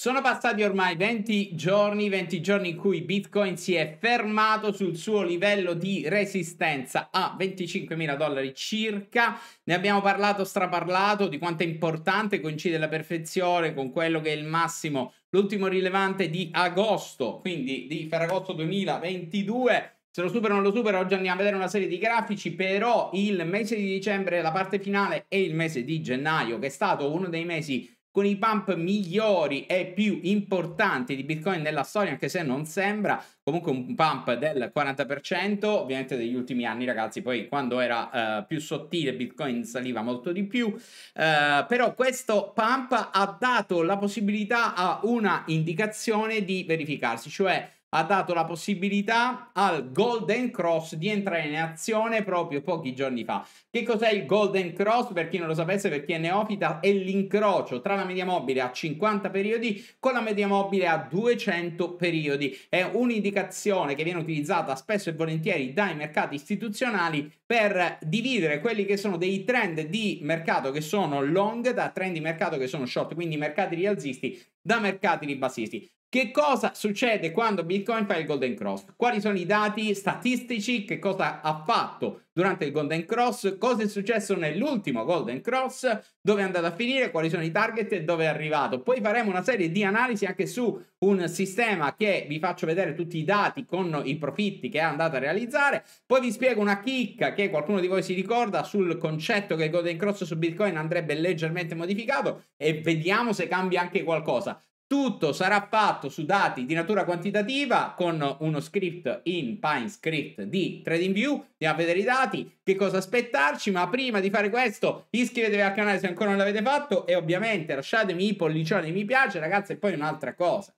Sono passati ormai 20 giorni, 20 giorni in cui Bitcoin si è fermato sul suo livello di resistenza a 25.000 dollari circa. Ne abbiamo parlato, straparlato di quanto è importante, coincide alla perfezione con quello che è il massimo, l'ultimo rilevante di agosto, quindi di Ferragosto 2022. Se lo supero o non lo supero, oggi andiamo a vedere una serie di grafici, però il mese di dicembre, la parte finale e il mese di gennaio, che è stato uno dei mesi con i pump migliori e più importanti di Bitcoin nella storia, anche se non sembra, comunque un pump del 40%, ovviamente degli ultimi anni ragazzi, poi quando era uh, più sottile Bitcoin saliva molto di più, uh, però questo pump ha dato la possibilità a una indicazione di verificarsi, cioè ha dato la possibilità al Golden Cross di entrare in azione proprio pochi giorni fa. Che cos'è il Golden Cross? Per chi non lo sapesse, per chi è neofita, è l'incrocio tra la media mobile a 50 periodi con la media mobile a 200 periodi. È un'indicazione che viene utilizzata spesso e volentieri dai mercati istituzionali per dividere quelli che sono dei trend di mercato che sono long da trend di mercato che sono short, quindi mercati rialzisti da mercati ribassisti. Che cosa succede quando Bitcoin fa il Golden Cross? Quali sono i dati statistici? Che cosa ha fatto durante il Golden Cross? Cosa è successo nell'ultimo Golden Cross? Dove è andato a finire? Quali sono i target e dove è arrivato? Poi faremo una serie di analisi anche su un sistema che vi faccio vedere tutti i dati con i profitti che è andato a realizzare. Poi vi spiego una chicca che qualcuno di voi si ricorda sul concetto che il Golden Cross su Bitcoin andrebbe leggermente modificato e vediamo se cambia anche qualcosa. Tutto sarà fatto su dati di natura quantitativa con uno script in PineScript di TradingView. Andiamo a vedere i dati, che cosa aspettarci, ma prima di fare questo iscrivetevi al canale se ancora non l'avete fatto e ovviamente lasciatemi i pollicioni mi piace ragazzi e poi un'altra cosa.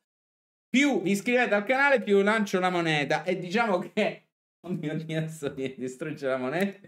Più vi iscrivete al canale più lancio la moneta e diciamo che... Oh mio Dio, niente, distrugge la moneta.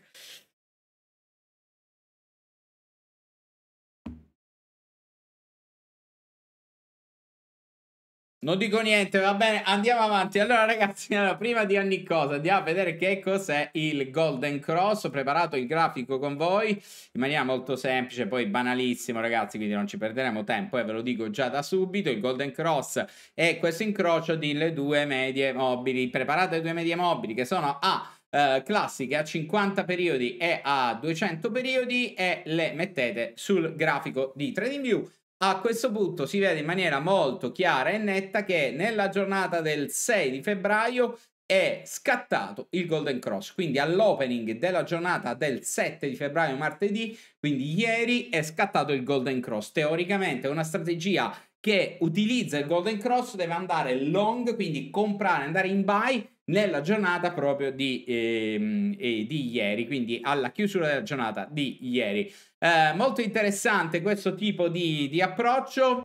Non dico niente, va bene, andiamo avanti. Allora ragazzi, allora, prima di ogni cosa andiamo a vedere che cos'è il Golden Cross. Ho preparato il grafico con voi in maniera molto semplice, poi banalissimo ragazzi, quindi non ci perderemo tempo e eh, ve lo dico già da subito. Il Golden Cross è questo incrocio delle due medie mobili. Preparate le due medie mobili che sono A. Uh, classiche a 50 periodi e a 200 periodi e le mettete sul grafico di TradingView a questo punto si vede in maniera molto chiara e netta che nella giornata del 6 di febbraio è scattato il Golden Cross, quindi all'opening della giornata del 7 di febbraio martedì, quindi ieri è scattato il Golden Cross. Teoricamente è una strategia che utilizza il Golden Cross deve andare long, quindi comprare, andare in buy nella giornata proprio di, eh, di ieri, quindi alla chiusura della giornata di ieri. Eh, molto interessante questo tipo di, di approccio.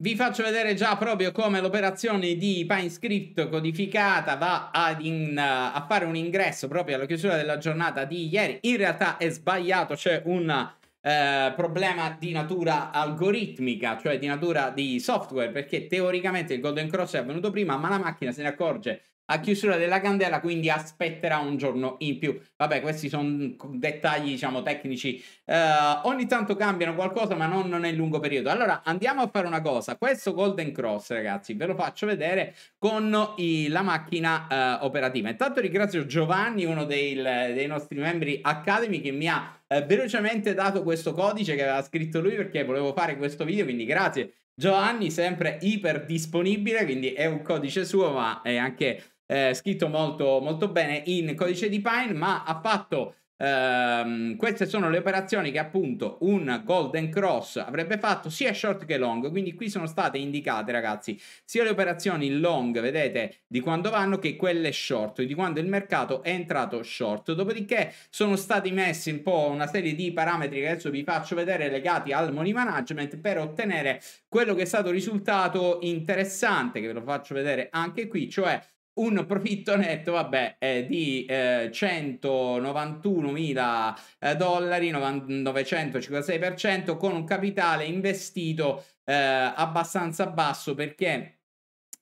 Vi faccio vedere già proprio come l'operazione di PineScript codificata va in, a fare un ingresso proprio alla chiusura della giornata di ieri. In realtà è sbagliato, c'è cioè una eh, problema di natura algoritmica, cioè di natura di software, perché teoricamente il Golden Cross è avvenuto prima, ma la macchina se ne accorge a chiusura della candela, quindi aspetterà un giorno in più. Vabbè, questi sono dettagli, diciamo, tecnici. Uh, ogni tanto cambiano qualcosa, ma non nel lungo periodo. Allora, andiamo a fare una cosa. Questo Golden Cross, ragazzi, ve lo faccio vedere con i, la macchina uh, operativa. Intanto ringrazio Giovanni, uno dei, dei nostri membri Academy, che mi ha eh, velocemente dato questo codice che aveva scritto lui perché volevo fare questo video, quindi grazie. Giovanni sempre iper disponibile, quindi è un codice suo, ma è anche eh, scritto molto, molto bene in codice di Pine, ma ha fatto Um, queste sono le operazioni che appunto un Golden Cross avrebbe fatto sia short che long, quindi qui sono state indicate ragazzi sia le operazioni long, vedete, di quando vanno che quelle short, di quando il mercato è entrato short. Dopodiché sono stati messi un po' una serie di parametri che adesso vi faccio vedere legati al money management per ottenere quello che è stato risultato interessante, che ve lo faccio vedere anche qui, cioè un profitto netto, vabbè, eh, di eh, 191 mila eh, dollari, 956%, con un capitale investito eh, abbastanza basso perché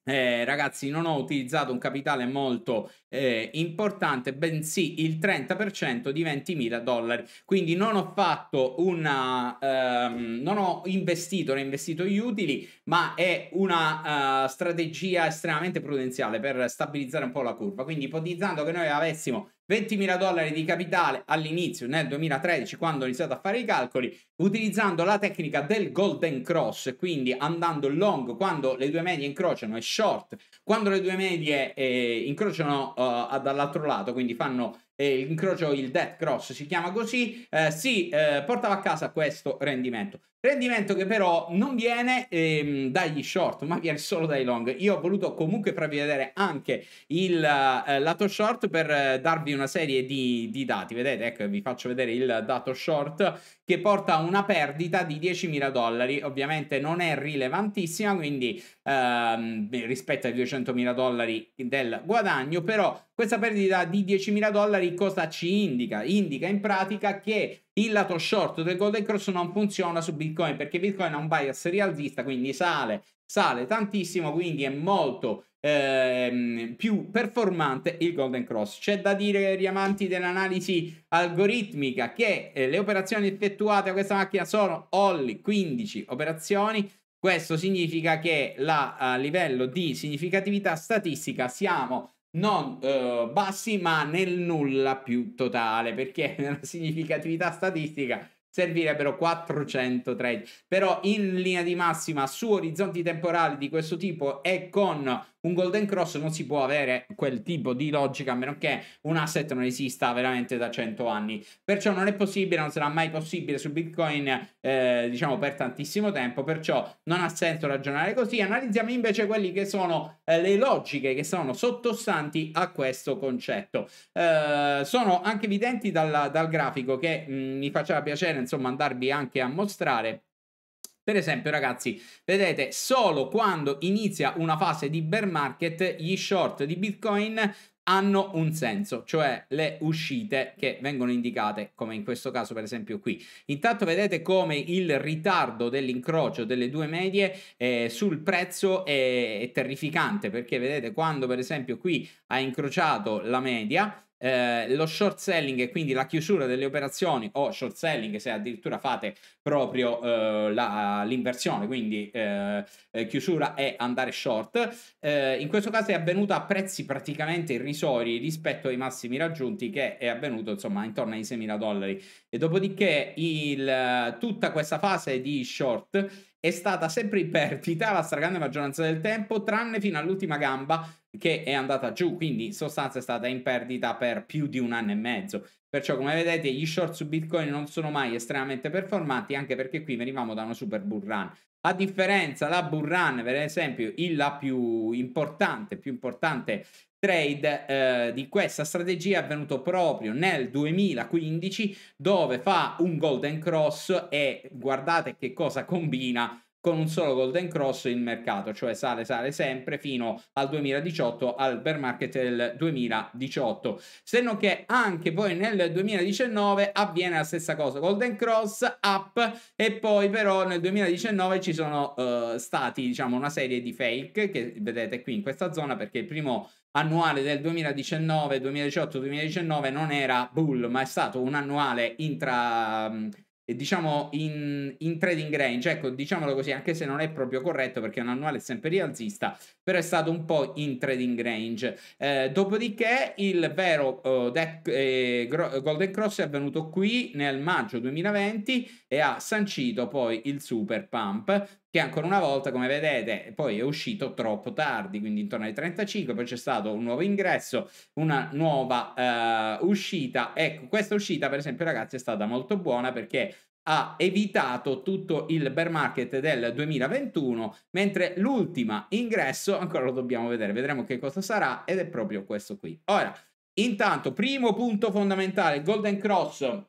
eh, ragazzi, non ho utilizzato un capitale molto eh, importante, bensì il 30% di 20.000 dollari. Quindi non ho fatto una, ehm, non ho investito, ho investito gli utili, ma è una eh, strategia estremamente prudenziale per stabilizzare un po' la curva. Quindi ipotizzando che noi avessimo 20.000 dollari di capitale all'inizio nel 2013 quando ho iniziato a fare i calcoli utilizzando la tecnica del golden cross quindi andando long quando le due medie incrociano e short quando le due medie eh, incrociano uh, dall'altro lato quindi fanno eh, l'incrocio il death cross si chiama così eh, si eh, portava a casa questo rendimento Rendimento che però non viene ehm, dagli short, ma viene solo dai long. Io ho voluto comunque farvi vedere anche il eh, lato short per eh, darvi una serie di, di, dati. Vedete, ecco, vi faccio vedere il dato short che porta a una perdita di 10.000 dollari. Ovviamente non è rilevantissima, quindi ehm, rispetto ai 200.000 dollari del guadagno, però questa perdita di 10.000 dollari cosa ci indica? Indica in pratica che il lato short del Golden Cross non funziona su Bitcoin perché Bitcoin ha un bias rialzista, quindi sale, sale tantissimo, quindi è molto ehm, più performante il Golden Cross. C'è da dire, agli amanti dell'analisi algoritmica, che eh, le operazioni effettuate a questa macchina sono all 15 operazioni. Questo significa che la, a livello di significatività statistica siamo non eh, bassi ma nel nulla più totale perché nella significatività statistica servirebbero 400 trade però in linea di massima su orizzonti temporali di questo tipo e con un Golden Cross non si può avere quel tipo di logica a meno che un asset non esista veramente da 100 anni. Perciò non è possibile, non sarà mai possibile su Bitcoin, eh, diciamo, per tantissimo tempo. Perciò non ha senso ragionare così. Analizziamo invece quelle che sono eh, le logiche che sono sottostanti a questo concetto. Eh, sono anche evidenti dal, dal grafico che mh, mm, mi faceva piacere, insomma, andarvi anche a mostrare. Per esempio, ragazzi, vedete, solo quando inizia una fase di bear market, gli short di Bitcoin hanno un senso, cioè le uscite che vengono indicate, come in questo caso per esempio qui. Intanto vedete come il ritardo dell'incrocio delle due medie eh, sul prezzo è, è terrificante, perché vedete quando per esempio qui ha incrociato la media, eh, lo short selling quindi la chiusura delle operazioni o short selling se addirittura fate proprio eh, la, l'inversione, quindi eh, chiusura e andare short. Eh, in questo caso è avvenuto a prezzi praticamente irrisori rispetto ai massimi raggiunti che è avvenuto insomma intorno ai 6.000 dollari. E dopodiché il, tutta questa fase di short è stata sempre in perdita la stragrande maggioranza del tempo, tranne fino all'ultima gamba che è andata giù, quindi in sostanza è stata in perdita per più di un anno e mezzo. Perciò come vedete gli short su Bitcoin non sono mai estremamente performanti, anche perché qui venivamo da una super bull run. A differenza la bull run, per esempio, la più importante, più importante trade eh, di questa strategia è avvenuto proprio nel 2015 dove fa un golden cross e guardate che cosa combina con un solo golden cross il mercato, cioè sale, sale sempre fino al 2018, al bear market del 2018. Se non che anche poi nel 2019 avviene la stessa cosa, golden cross, up e poi però nel 2019 ci sono uh, stati diciamo una serie di fake che vedete qui in questa zona perché il primo annuale del 2019, 2018, 2019 non era bull ma è stato un annuale intra... Um, diciamo in, in, trading range, ecco diciamolo così, anche se non è proprio corretto perché è un annuale sempre rialzista, però è stato un po' in trading range. Eh, dopodiché il vero oh, deck, eh, Golden Cross è avvenuto qui nel maggio 2020 e ha sancito poi il super pump che ancora una volta, come vedete, poi è uscito troppo tardi, quindi intorno ai 35, poi c'è stato un nuovo ingresso, una nuova uh, uscita. Ecco, questa uscita, per esempio, ragazzi, è stata molto buona perché ha evitato tutto il bear market del 2021, mentre l'ultima ingresso ancora lo dobbiamo vedere, vedremo che cosa sarà ed è proprio questo qui. Ora, intanto, primo punto fondamentale, Golden Cross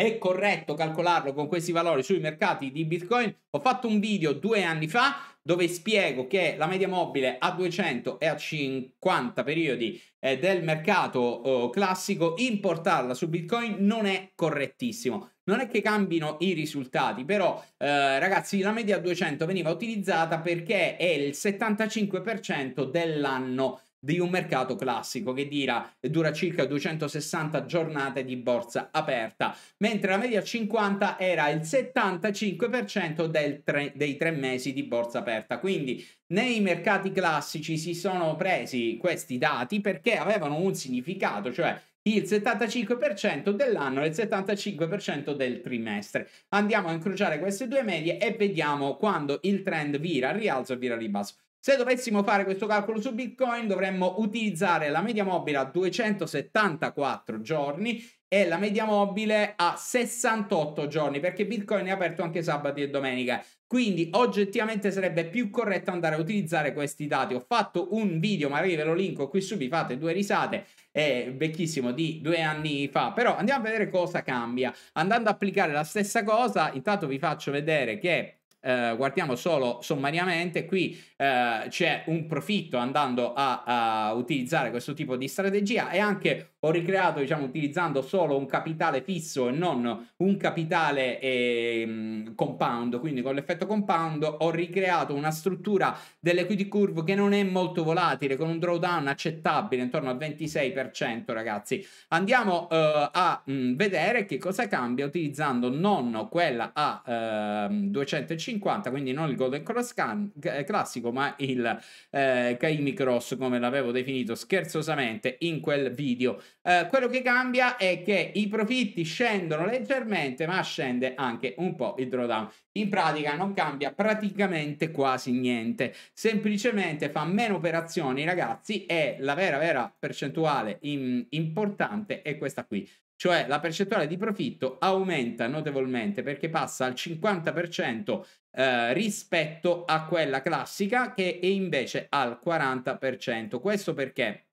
è corretto calcolarlo con questi valori sui mercati di Bitcoin. Ho fatto un video due anni fa dove spiego che la media mobile a 200 e a 50 periodi eh, del mercato eh, classico, importarla su Bitcoin non è correttissimo. Non è che cambino i risultati, però eh, ragazzi la media a 200 veniva utilizzata perché è il 75% dell'anno di un mercato classico che dira, dura circa 260 giornate di borsa aperta, mentre la media 50 era il 75% tre, dei tre mesi di borsa aperta. Quindi nei mercati classici si sono presi questi dati perché avevano un significato, cioè il 75% dell'anno e il 75% del trimestre. Andiamo a incrociare queste due medie e vediamo quando il trend vira al rialzo e vira al ribasso. Se dovessimo fare questo calcolo su Bitcoin dovremmo utilizzare la media mobile a 274 giorni e la media mobile a 68 giorni perché Bitcoin è aperto anche sabato e domenica. Quindi oggettivamente sarebbe più corretto andare a utilizzare questi dati. Ho fatto un video, magari ve lo linko qui su, vi fate due risate, è vecchissimo di due anni fa, però andiamo a vedere cosa cambia. Andando ad applicare la stessa cosa, intanto vi faccio vedere che eh, guardiamo solo sommariamente, qui eh, c'è un profitto andando a, a, utilizzare questo tipo di strategia e anche ho ricreato, diciamo, utilizzando solo un capitale fisso e non un capitale eh, compound, quindi con l'effetto compound ho ricreato una struttura dell'equity curve che non è molto volatile, con un drawdown accettabile intorno al 26%, ragazzi. Andiamo eh, a mh, mm, vedere che cosa cambia utilizzando non quella a 250 ehm, 50, quindi non il Golden Cross can- eh, classico, ma il eh, Kaimi Cross, come l'avevo definito scherzosamente in quel video. Eh, quello che cambia è che i profitti scendono leggermente, ma scende anche un po' il drawdown. In pratica non cambia praticamente quasi niente, semplicemente fa meno operazioni, ragazzi, e la vera vera percentuale in- importante è questa qui cioè la percentuale di profitto aumenta notevolmente perché passa al 50% eh, rispetto a quella classica che è invece al 40%. Questo perché?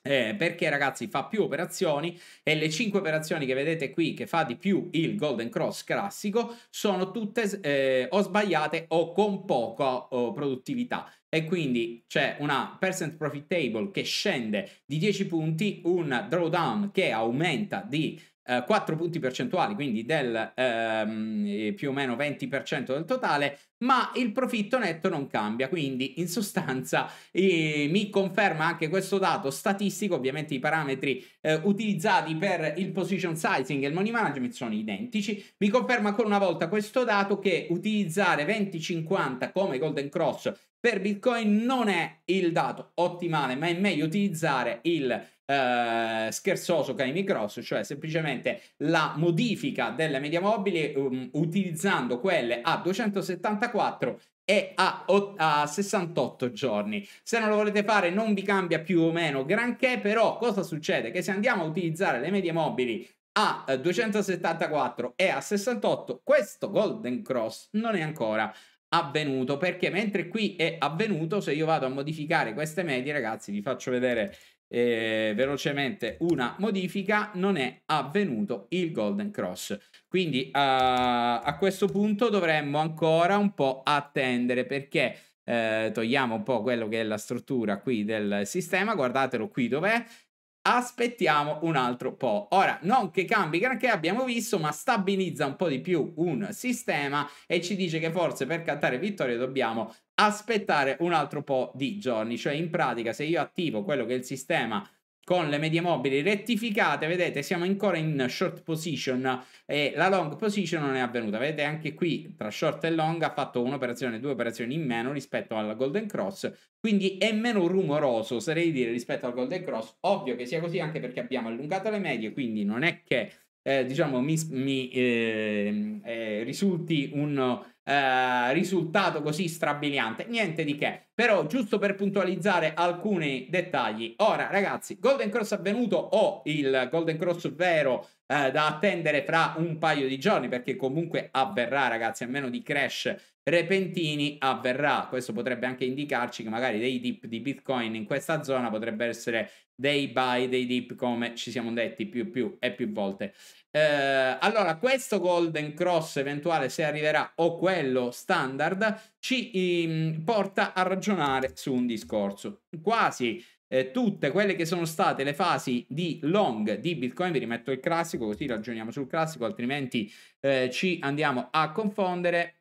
Eh, perché ragazzi fa più operazioni e le 5 operazioni che vedete qui che fa di più il Golden Cross classico sono tutte eh, o sbagliate o con poca oh, produttività e quindi c'è una percent profit table che scende di 10 punti, un drawdown che aumenta di eh, 4 punti percentuali, quindi del ehm, eh, più o meno 20% del totale, ma il profitto netto non cambia, quindi in sostanza eh, mi conferma anche questo dato statistico, ovviamente i parametri eh, utilizzati per il position sizing e il money management sono identici, mi conferma ancora una volta questo dato che utilizzare 20-50 come golden cross per Bitcoin non è il dato ottimale, ma è meglio utilizzare il eh, scherzoso Caimi Cross, cioè semplicemente la modifica delle media mobili um, utilizzando quelle a 274 e a, a, 68 giorni. Se non lo volete fare non vi cambia più o meno granché, però cosa succede? Che se andiamo a utilizzare le medie mobili a 274 eh, e a 68, questo Golden Cross non è ancora avvenuto perché mentre qui è avvenuto se io vado a modificare queste medie ragazzi vi faccio vedere eh, velocemente una modifica, non è avvenuto il Golden Cross. Quindi uh, a questo punto dovremmo ancora un po' attendere perché eh, togliamo un po' quello che è la struttura qui del sistema, guardatelo qui dov'è, aspettiamo un altro po'. Ora, non che cambi granché abbiamo visto, ma stabilizza un po' di più un sistema e ci dice che forse per cantare vittoria dobbiamo aspettare un altro po' di giorni. Cioè, in pratica, se io attivo quello che è il sistema con le medie mobili rettificate, vedete, siamo ancora in short position e la long position non è avvenuta. Vedete, anche qui tra short e long ha fatto un'operazione, due operazioni in meno rispetto al Golden Cross, quindi è meno rumoroso, sarei dire, rispetto al Golden Cross. Ovvio che sia così anche perché abbiamo allungato le medie, quindi non è che, eh, diciamo, mi, mi eh, eh, risulti un eh, risultato così strabiliante, niente di che. Però giusto per puntualizzare alcuni dettagli. Ora ragazzi, Golden Cross avvenuto o il Golden Cross vero eh, da attendere fra un paio di giorni perché comunque avverrà ragazzi, a meno di crash repentini avverrà. Questo potrebbe anche indicarci che magari dei dip di Bitcoin in questa zona potrebbero essere dei buy, dei dip come ci siamo detti più, più e più volte. Eh, allora, questo Golden Cross eventuale, se arriverà, o quello standard, ci ehm, porta a ragionare su un discorso. Quasi eh, tutte quelle che sono state le fasi di long di Bitcoin, vi rimetto il classico, così ragioniamo sul classico, altrimenti eh, ci andiamo a confondere.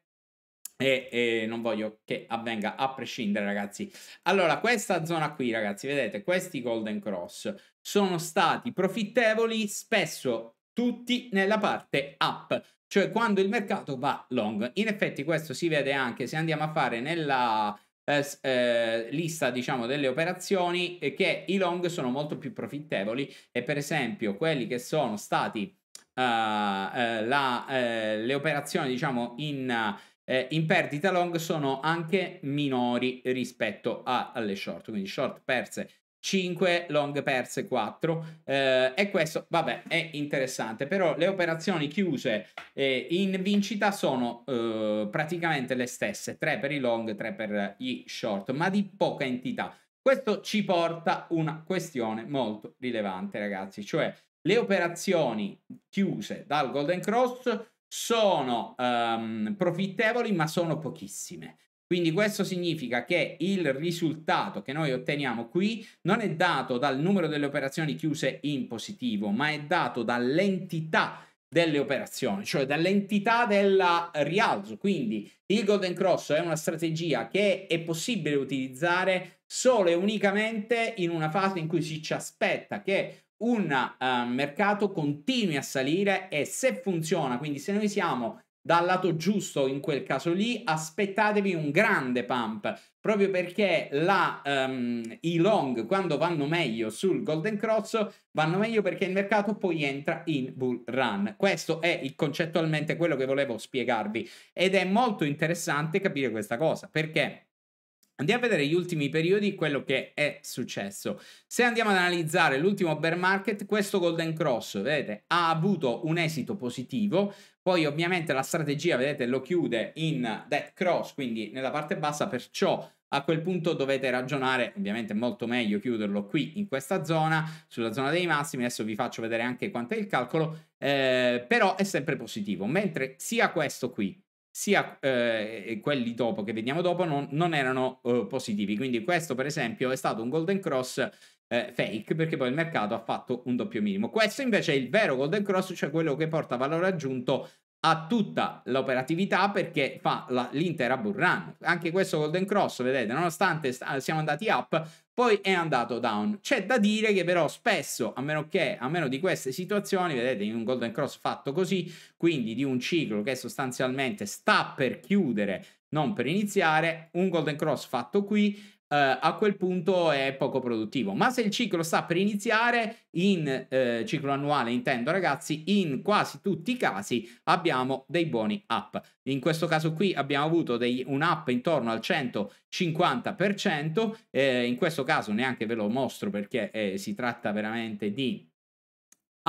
E, e, non voglio che avvenga a prescindere, ragazzi. Allora, questa zona qui, ragazzi, vedete, questi Golden Cross sono stati profittevoli spesso tutti nella parte up, cioè quando il mercato va long. In effetti questo si vede anche se andiamo a fare nella eh, eh, lista diciamo delle operazioni eh, che i long sono molto più profittevoli e per esempio quelli che sono stati uh, uh, la, uh, le operazioni diciamo in in perdita long sono anche minori rispetto a, alle short, quindi short perse 5 long perse 4 eh, e questo vabbè è interessante però le operazioni chiuse eh, in vincita sono eh, praticamente le stesse 3 per i long 3 per gli short ma di poca entità questo ci porta una questione molto rilevante ragazzi cioè le operazioni chiuse dal golden cross sono ehm, profittevoli ma sono pochissime quindi mm-hmm. questo significa che il risultato che noi otteniamo qui non è dato dal numero delle operazioni chiuse in positivo, ma è dato dall'entità delle operazioni, cioè dall'entità del rialzo. Quindi il Golden Cross è una strategia che è possibile utilizzare solo e unicamente in una fase in cui si ci aspetta che un uh, mercato continui a salire e se funziona, quindi se noi siamo dal lato giusto in quel caso lì, aspettatevi un grande pump, proprio perché la, um, i long quando vanno meglio sul Golden Cross vanno meglio perché il mercato poi entra in bull run. Questo è il, concettualmente quello che volevo spiegarvi ed è molto interessante capire questa cosa perché Andiamo a vedere gli ultimi periodi, quello che è successo. Se andiamo ad analizzare l'ultimo bear market, questo Golden Cross, vedete, ha avuto un esito positivo, poi ovviamente la strategia, vedete, lo chiude in dead cross, quindi nella parte bassa, perciò a quel punto dovete ragionare, ovviamente è molto meglio chiuderlo qui in questa zona, sulla zona dei massimi, adesso vi faccio vedere anche quanto è il calcolo, eh, però è sempre positivo, mentre sia questo qui sia eh, quelli dopo che vediamo dopo non, non erano eh, positivi. Quindi questo per esempio è stato un golden cross eh, fake perché poi il mercato ha fatto un doppio minimo. Questo invece è il vero golden cross, cioè quello che porta valore aggiunto a tutta l'operatività perché fa la, l'intera bull run. Anche questo golden cross, vedete, nonostante st- siamo andati up, poi è andato down. C'è da dire che però spesso, a meno che, a meno di queste situazioni, vedete in un Golden Cross fatto così, quindi di un ciclo che sostanzialmente sta per chiudere, non per iniziare, un Golden Cross fatto qui Uh, a quel punto è poco produttivo. Ma se il ciclo sta per iniziare, in uh, ciclo annuale intendo ragazzi, in quasi tutti i casi abbiamo dei buoni up. In questo caso qui abbiamo avuto dei, un up intorno al 150%, eh, in questo caso neanche ve lo mostro perché eh, si tratta veramente di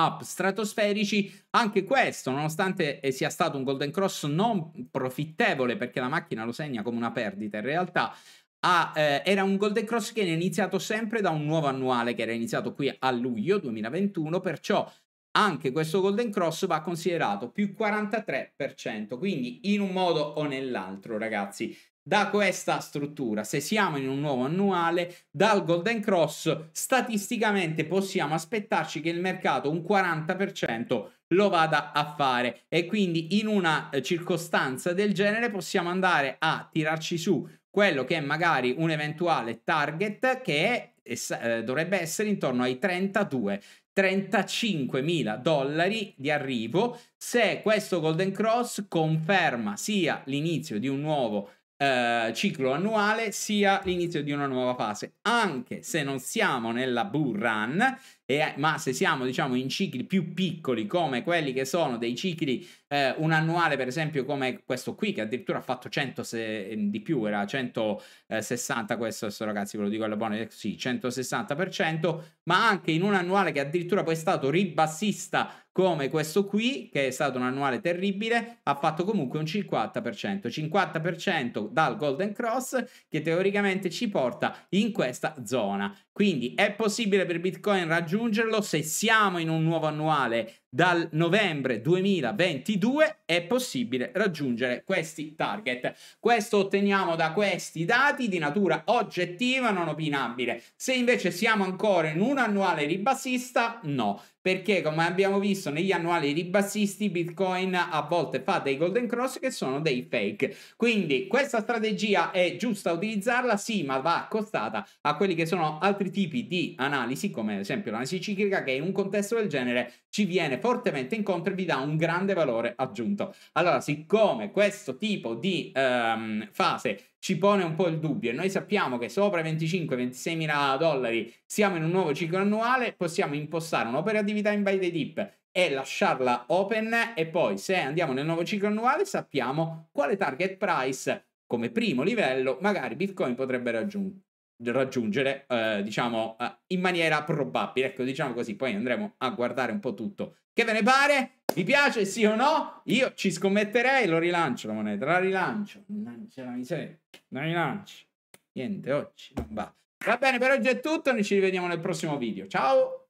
up stratosferici. Anche questo, nonostante eh, sia stato un golden cross non profittevole perché la macchina lo segna come una perdita in realtà, a, eh, era un Golden Cross che era iniziato sempre da un nuovo annuale che era iniziato qui a luglio 2021, perciò anche questo Golden Cross va considerato più 43%, quindi in un modo o nell'altro ragazzi. Da questa struttura, se siamo in un nuovo annuale, dal Golden Cross statisticamente possiamo aspettarci che il mercato un 40% lo vada a fare e quindi in una eh, circostanza del genere possiamo andare a tirarci su quello che è magari un eventuale target che è, eh, eh, dovrebbe essere intorno ai 32. 35 mila dollari di arrivo se questo Golden Cross conferma sia l'inizio di un nuovo eh, ciclo annuale sia l'inizio di una nuova fase anche se non siamo nella bull run e, eh, ma se siamo diciamo in cicli più piccoli come quelli che sono dei cicli eh, un annuale per esempio come questo qui che addirittura ha fatto 100 se, eh, di più era 160 eh, questo ragazzi ve lo dico alla buona sì 160% ma anche in un annuale che addirittura poi è stato ribassista come questo qui che è stato un annuale terribile ha fatto comunque un 50% 50% dal Golden Cross che teoricamente ci porta in questa zona quindi è possibile per Bitcoin raggiungere raggiungerlo se siamo in un nuovo annuale dal novembre 2022 è possibile raggiungere questi target. Questo otteniamo da questi dati di natura oggettiva non opinabile. Se invece siamo ancora in un annuale ribassista, no perché come abbiamo visto negli annuali ribassisti Bitcoin a volte fa dei golden cross che sono dei fake quindi questa strategia è giusta utilizzarla sì ma va accostata a quelli che sono altri tipi di analisi come ad esempio l'analisi ciclica che in un contesto del genere ci viene viene fortemente incontro e vi dà un grande valore aggiunto. Allora, siccome questo tipo di um, fase ci pone un po' il dubbio e noi sappiamo che sopra i 25-26 mila dollari siamo in un nuovo ciclo annuale, possiamo impostare un'operatività in buy the dip e lasciarla open e poi se andiamo nel nuovo ciclo annuale sappiamo quale target price come primo livello magari Bitcoin potrebbe raggiungere raggiungere, eh, diciamo, eh, in maniera probabile. Ecco, diciamo così, poi andremo a guardare un po' tutto che ve ne pare? Mi piace sì o no? Io ci scommetterei, lo rilancio la moneta, la rilancio. Non Mannaggia la miseria, la rilancio. Niente, oggi non va. Va bene, per oggi è tutto, noi ci rivediamo nel prossimo video. Ciao!